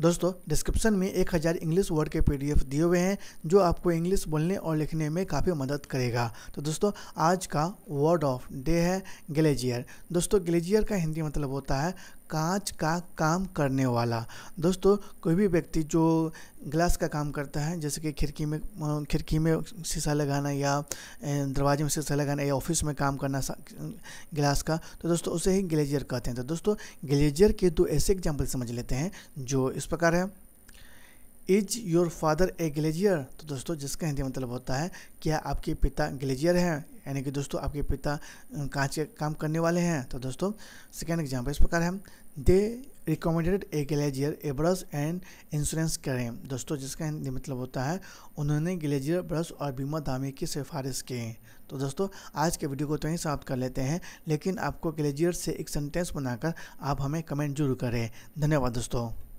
दोस्तों डिस्क्रिप्शन में 1000 English word के पीडीएफ दिए हुए हैं जो आपको इंग्लिश बोलने और लिखने में काफ़ी मदद करेगा तो दोस्तों आज का वर्ड ऑफ डे है ग्लेजियर दोस्तों ग्लेजियर का हिंदी मतलब होता है कांच का काम करने वाला दोस्तों कोई भी व्यक्ति जो ग्लास का काम करता है जैसे कि खिड़की में खिड़की में शीशा लगाना या दरवाजे में शीशा लगाना या ऑफिस में काम करना ग्लास का तो दोस्तों उसे ही ग्लेजियर कहते हैं तो दोस्तों ग्लेजियर के दो ऐसे एग्जाम्पल समझ लेते हैं जो इस प्रकार है is your father a glazier तो दोस्तों जिसका हिंदी मतलब होता है क्या आपके पिता ग्लेजियर हैं यानी कि दोस्तों आपके पिता कांच के काम करने वाले हैं तो दोस्तों सेकेंड एग्जाम्पल इस प्रकार है they recommended a glazier a brush and insurance करें दोस्तों जिसका हिंदी मतलब होता है उन्होंने ग्लेजियर ब्रश और बीमा दामे की सिफारिश की तो दोस्तों आज के वीडियो को तो यहीं समाप्त कर लेते हैं लेकिन आपको ग्लेजियर से एक सेंटेंस बनाकर आप हमें कमेंट जरूर करें धन्यवाद दोस्तों